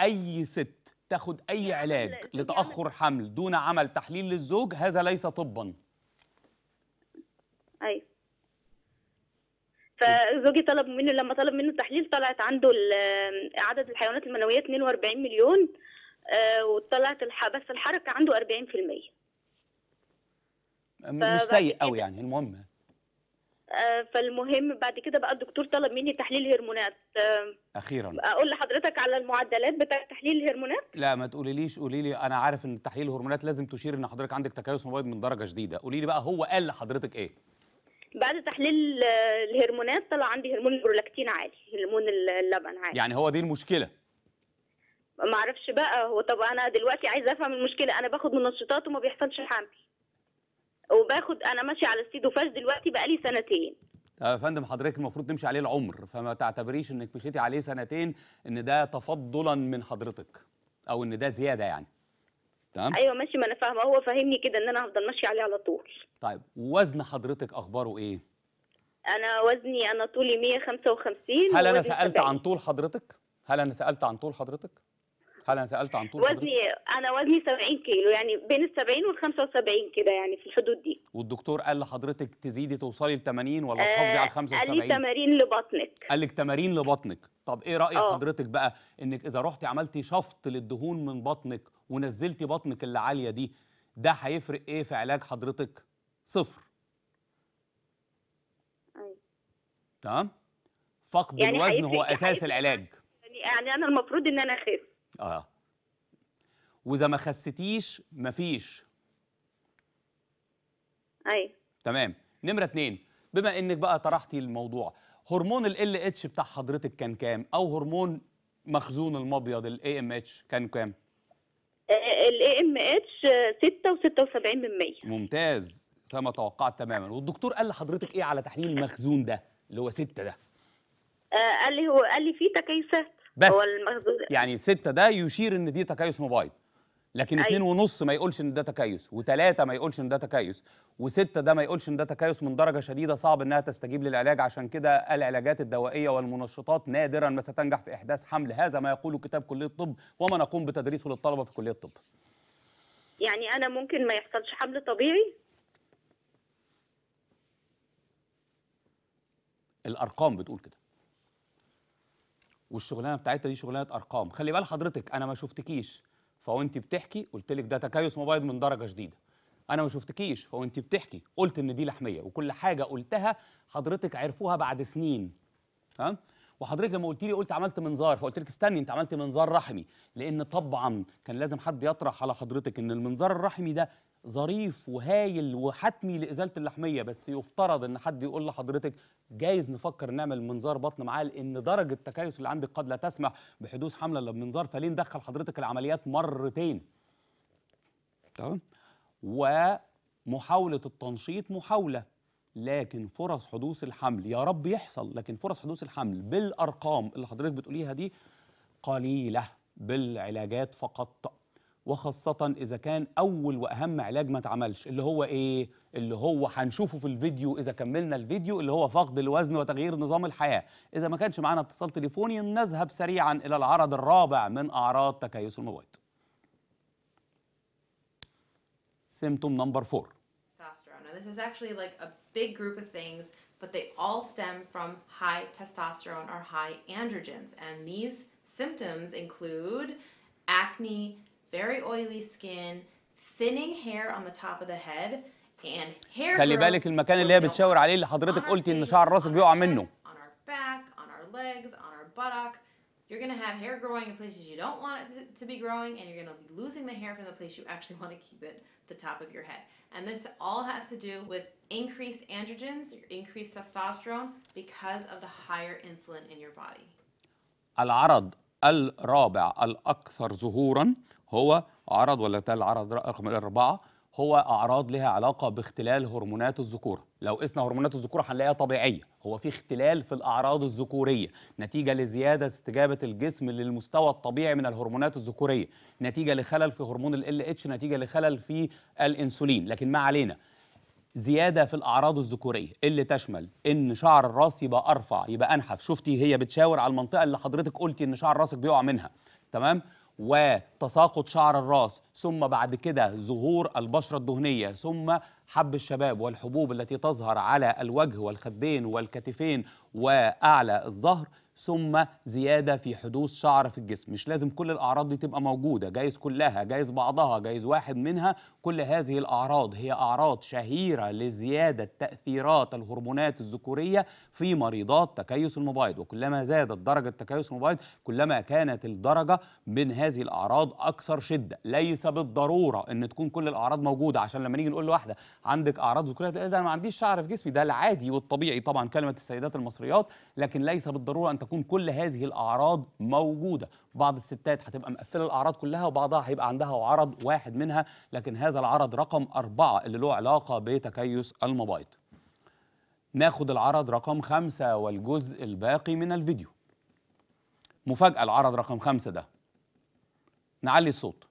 اي ست تاخد اي علاج لتاخر حمل دون عمل تحليل للزوج هذا ليس طبا ايوه فزوجي طلب منه لما طلب منه التحليل طلعت عنده عدد الحيوانات المنويه 42 مليون آه، وطلعت بس الحركه عنده 40% مش سيء قوي يعني المهم آه، فالمهم بعد كده بقى الدكتور طلب مني تحليل هرمونات آه، اخيرا اقول لحضرتك على المعدلات بتاع تحليل الهرمونات لا ما تقوليليش قولي لي انا عارف ان تحليل الهرمونات لازم تشير ان حضرتك عندك تكيس مبيض من درجه شديده قولي لي بقى هو قال لحضرتك ايه بعد تحليل آه، الهرمونات طلع عندي هرمون البرولاكتين عالي هرمون اللبن عالي يعني هو دي المشكله ما اعرفش بقى هو طب انا دلوقتي عايزه افهم المشكله انا باخد منشطات وما بيحصلش حمل وباخد انا ماشيه على السيدوفاج دلوقتي بقالي سنتين آه، يا فندم حضرتك المفروض تمشي عليه العمر فما تعتبريش انك مشيتي عليه سنتين ان ده تفضلا من حضرتك او ان ده زياده يعني تمام ايوه ماشي ما انا فاهمه هو فاهمني كده ان انا هفضل ماشيه عليه على طول طيب وزن حضرتك اخباره ايه انا وزني انا طولي 155 هل انا سالت عن طول حضرتك هل انا سالت عن طول حضرتك هل انا سالت عن طول وزني حضرتك؟ انا وزني 70 كيلو يعني بين ال 70 وال 75 كده يعني في الحدود دي والدكتور قال لحضرتك تزيدي توصلي ل 80 ولا تحافظي آه على 75 قال لي تمارين لبطنك قال لك تمارين لبطنك طب ايه راي أوه. حضرتك بقى انك اذا رحتي عملتي شفط للدهون من بطنك ونزلتي بطنك اللي عاليه دي ده هيفرق ايه في علاج حضرتك صفر أيوة. تمام فقد يعني الوزن هو اساس العلاج يعني انا المفروض ان انا اخس اه واذا ما خستيش مفيش ايوه تمام نمره اتنين بما انك بقى طرحتي الموضوع هرمون ال ال اتش بتاع حضرتك كان كام او هرمون مخزون المبيض الاي ام اتش كان كام الاي ام اتش 6 و76 من 100 ممتاز كما توقعت تماما والدكتور قال لحضرتك ايه على تحليل المخزون ده اللي هو 6 ده آه قال لي هو قال لي في تكيسات بس هو المخزون يعني 6 ده يشير ان دي تكيس موبايل لكن أيوة. اتنين ونص ما يقولش ان ده تكيس وثلاثة ما يقولش ان ده تكيس وستة ده ما يقولش ان ده تكيس من درجة شديدة صعب انها تستجيب للعلاج عشان كده العلاجات الدوائية والمنشطات نادرا ما ستنجح في احداث حمل هذا ما يقوله كتاب كلية الطب وما نقوم بتدريسه للطلبة في كلية الطب يعني انا ممكن ما يحصلش حمل طبيعي الارقام بتقول كده والشغلانه بتاعتها دي شغلانه ارقام خلي بال حضرتك انا ما شفتكيش فوانت بتحكي قلت لك ده تكيس مبيض من درجه شديده انا ما شفتكيش فوانت بتحكي قلت ان دي لحميه وكل حاجه قلتها حضرتك عرفوها بعد سنين ها وحضرتك لما قلت لي قلت عملت منظار فقلت لك استني انت عملت منظار رحمي لان طبعا كان لازم حد يطرح على حضرتك ان المنظار الرحمي ده ظريف وهايل وحتمي لازاله اللحميه بس يفترض ان حد يقول لحضرتك جايز نفكر نعمل منظار بطن معاه لان درجه التكيس اللي عندك قد لا تسمح بحدوث حمله للمنظار فليه ندخل حضرتك العمليات مرتين تمام ومحاوله التنشيط محاوله لكن فرص حدوث الحمل يا رب يحصل لكن فرص حدوث الحمل بالارقام اللي حضرتك بتقوليها دي قليله بالعلاجات فقط وخاصة إذا كان أول وأهم علاج ما اتعملش اللي هو إيه؟ اللي هو هنشوفه في الفيديو إذا كملنا الفيديو اللي هو فقد الوزن وتغيير نظام الحياة إذا ما كانش معنا اتصال تليفوني نذهب سريعا إلى العرض الرابع من أعراض تكيس المبيض سيمتوم نمبر فور this is actually like a big group of things, but they all stem from high testosterone or high androgens. And these symptoms include acne, very oily skin, thinning hair on the top of the head, and hair خلي بالك المكان اللي هي بتشاور عليه اللي حضرتك قلتي ان شعر راسك بيقع منه. On our back, on our legs, on our buttock. You're going to have hair growing in places you don't want it to be growing, and you're going to be losing the hair from the place you actually want to keep it, the top of your head. And this all has to do with increased androgens, increased testosterone, because of the higher insulin in your body. العرض الرابع الأكثر ظهوراً هو عرض ولا تال عرض رقم الأربعة هو أعراض لها علاقة باختلال هرمونات الذكورة لو قسنا هرمونات الذكورة هنلاقيها طبيعية هو في اختلال في الأعراض الذكورية نتيجة لزيادة استجابة الجسم للمستوى الطبيعي من الهرمونات الذكورية نتيجة لخلل في هرمون ال اتش نتيجة لخلل في الإنسولين لكن ما علينا زيادة في الأعراض الذكورية اللي تشمل إن شعر الراس يبقى أرفع يبقى أنحف شفتي هي بتشاور على المنطقة اللي حضرتك قلتي إن شعر راسك بيقع منها تمام وتساقط شعر الراس ثم بعد كده ظهور البشرة الدهنية ثم حب الشباب والحبوب التي تظهر على الوجه والخدين والكتفين وأعلى الظهر ثم زيادة في حدوث شعر في الجسم مش لازم كل الأعراض دي تبقى موجودة جايز كلها جايز بعضها جايز واحد منها كل هذه الأعراض هي أعراض شهيرة لزيادة تأثيرات الهرمونات الذكورية في مريضات تكيس المبايض وكلما زادت درجة تكيس المبايض كلما كانت الدرجة من هذه الأعراض أكثر شدة ليس بالضرورة أن تكون كل الأعراض موجودة عشان لما نيجي نقول لواحدة عندك أعراض ذكورية تقول أنا ما عنديش شعر في جسمي ده العادي والطبيعي طبعا كلمة السيدات المصريات لكن ليس بالضرورة أن تكون كل هذه الأعراض موجودة بعض الستات هتبقى مقفله الاعراض كلها وبعضها هيبقى عندها عرض واحد منها لكن هذا العرض رقم أربعة اللي له علاقه بتكيس المبايض ناخد العرض رقم خمسة والجزء الباقي من الفيديو مفاجأة العرض رقم خمسة ده نعلي الصوت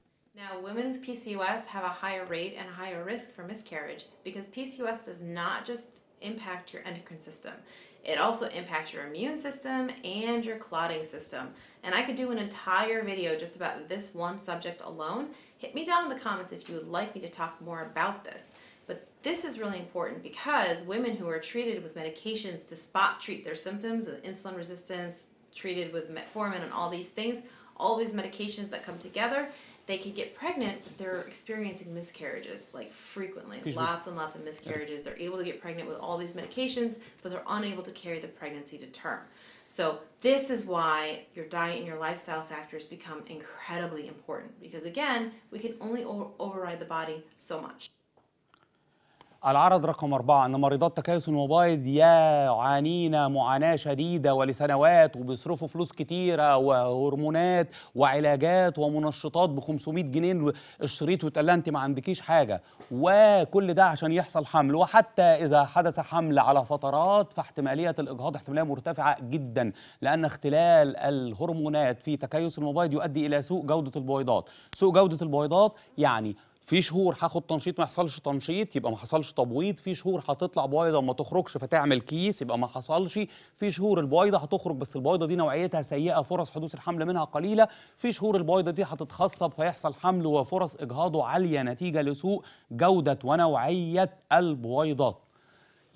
Now, women with PCOS have a higher rate and a higher risk for miscarriage because PCOS does not just impact your endocrine system. It also impacts your immune system and your clotting system. And I could do an entire video just about this one subject alone. Hit me down in the comments if you would like me to talk more about this. But this is really important because women who are treated with medications to spot treat their symptoms the insulin resistance, treated with metformin and all these things, all these medications that come together, they can get pregnant, but they're experiencing miscarriages like frequently, lots and lots of miscarriages. They're able to get pregnant with all these medications, but they're unable to carry the pregnancy to term. So this is why your diet and your lifestyle factors become incredibly important because again, we can only override the body so much. العرض رقم أربعة أن مريضات تكيس الموبايل يعانين معاناة شديدة ولسنوات وبيصرفوا فلوس كتيرة وهرمونات وعلاجات ومنشطات ب 500 جنيه الشريط ويتقال لها أنت ما عندكيش حاجة وكل ده عشان يحصل حمل وحتى إذا حدث حمل على فترات فاحتمالية الإجهاض احتمالية مرتفعة جدا لأن اختلال الهرمونات في تكيس الموبايل يؤدي إلى سوء جودة البويضات سوء جودة البويضات يعني في شهور هاخد تنشيط ما حصلش تنشيط يبقى ما حصلش تبويض في شهور هتطلع بويضه ما تخرجش فتعمل كيس يبقى ما حصلش في شهور البويضه هتخرج بس البويضه دي نوعيتها سيئه فرص حدوث الحمل منها قليله في شهور البويضه دي هتتخصب فيحصل حمل وفرص اجهاضه عاليه نتيجه لسوء جوده ونوعيه البويضات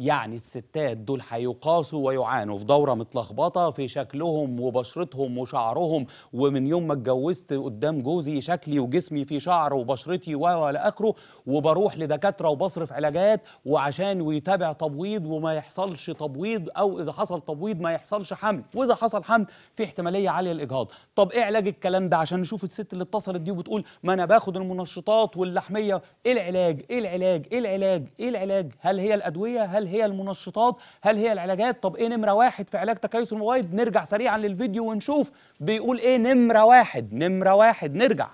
يعني الستات دول هيقاسوا ويعانوا في دوره متلخبطه في شكلهم وبشرتهم وشعرهم ومن يوم ما اتجوزت قدام جوزي شكلي وجسمي في شعر وبشرتي و الى اخره وبروح لدكاتره وبصرف علاجات وعشان ويتابع تبويض وما يحصلش تبويض او اذا حصل تبويض ما يحصلش حمل واذا حصل حمل في احتماليه عاليه للاجهاض طب ايه علاج الكلام ده عشان نشوف الست اللي اتصلت دي وبتقول ما انا باخد المنشطات واللحميه ايه العلاج ايه العلاج ايه العلاج ايه العلاج هل هي الادويه هل هي هي المنشطات هل هي العلاجات طب ايه نمره واحد في علاج تكيس المبايض نرجع سريعا للفيديو ونشوف بيقول ايه نمره واحد نمره واحد نرجع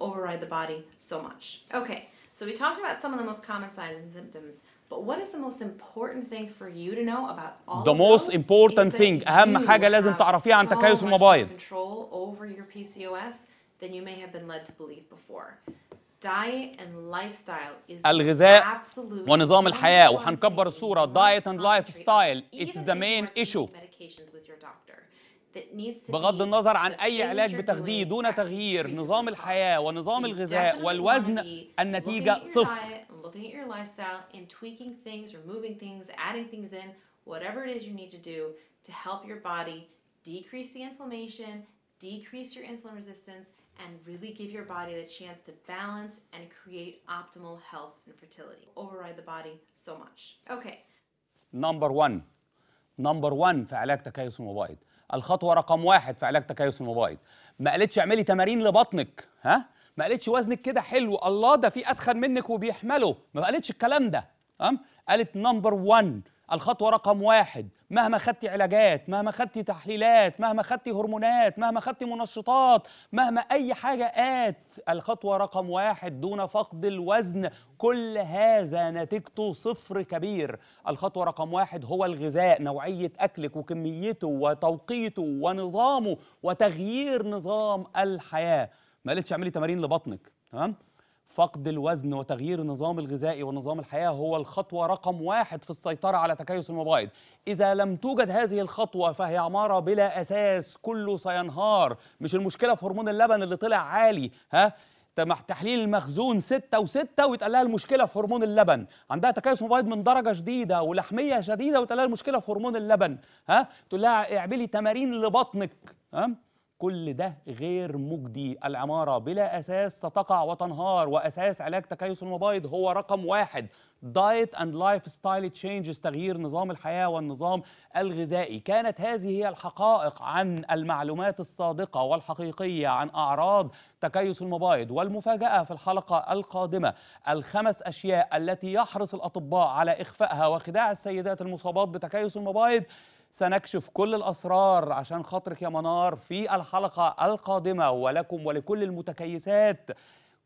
override the body so much okay so we talked about some of the most common signs and symptoms But what is the most important thing for you to know about all the most important thing اهم حاجه لازم تعرفيها عن تكيس المبايض control over your PCOS than you may have been led to believe before. الغذاء ونظام الحياة وهنكبر الصورة diet and lifestyle it's the main issue بغض النظر عن أي علاج بتاخديه دون تغيير نظام الحياة ونظام الغذاء والوزن النتيجة صفر whatever it is you need to do to help your body decrease the inflammation decrease your insulin resistance, and really give your body the chance to balance and create optimal health and fertility. Override the body so much. Okay. Number one. Number one في علاج تكيس المبايض. الخطوة رقم واحد في علاج تكيس المبايض. ما قالتش اعملي تمارين لبطنك، ها؟ ما قالتش وزنك كده حلو، الله ده في أتخن منك وبيحمله، ما قالتش الكلام ده، تمام؟ قالت نمبر 1 الخطوة رقم واحد مهما خدتي علاجات مهما خدتي تحليلات مهما خدتي هرمونات مهما خدتي منشطات مهما أي حاجة آت الخطوة رقم واحد دون فقد الوزن كل هذا نتيجته صفر كبير الخطوة رقم واحد هو الغذاء نوعية أكلك وكميته وتوقيته ونظامه وتغيير نظام الحياة ما قلتش اعملي تمارين لبطنك تمام فقد الوزن وتغيير النظام الغذائي ونظام الحياة هو الخطوة رقم واحد في السيطرة على تكيس المبايض إذا لم توجد هذه الخطوة فهي عمارة بلا أساس كله سينهار مش المشكلة في هرمون اللبن اللي طلع عالي ها تحليل المخزون ستة وستة ويتقال لها المشكلة في هرمون اللبن عندها تكيس مبايض من درجة شديدة ولحمية شديدة ويتقال لها المشكلة في هرمون اللبن ها تقول لها اعملي تمارين لبطنك ها كل ده غير مجدي العمارة بلا أساس ستقع وتنهار وأساس علاج تكيس المبايض هو رقم واحد دايت اند لايف ستايل تشينجز تغيير نظام الحياه والنظام الغذائي كانت هذه هي الحقائق عن المعلومات الصادقه والحقيقيه عن اعراض تكيس المبايض والمفاجاه في الحلقه القادمه الخمس اشياء التي يحرص الاطباء على اخفائها وخداع السيدات المصابات بتكيس المبايض سنكشف كل الأسرار عشان خاطرك يا منار في الحلقة القادمة ولكم ولكل المتكيسات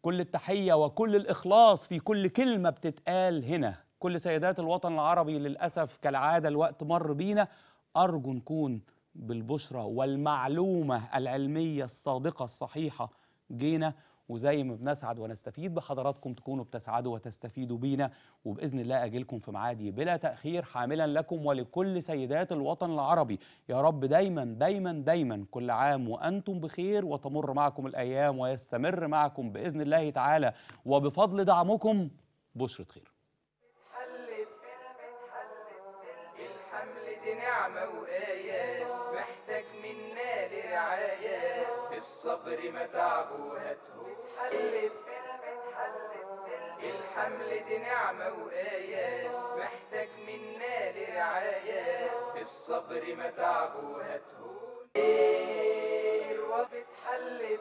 كل التحية وكل الإخلاص في كل كلمة بتتقال هنا كل سيدات الوطن العربي للأسف كالعادة الوقت مر بينا أرجو نكون بالبشرة والمعلومة العلمية الصادقة الصحيحة جينا وزي ما بنسعد ونستفيد بحضراتكم تكونوا بتسعدوا وتستفيدوا بينا وباذن الله اجيلكم في معادي بلا تاخير حاملا لكم ولكل سيدات الوطن العربي يا رب دايما دايما دايما كل عام وانتم بخير وتمر معكم الايام ويستمر معكم باذن الله تعالى وبفضل دعمكم بشرة خير الحمل دي نعمة وآيات محتاج منا لرعايات الصبر متعب وهتوى الحمل دي نعمة وآيات محتاج منا لرعاية الصبر ما تعبه هتهون إيه، وبتحلت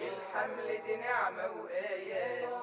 الحمل دي نعمة وآيات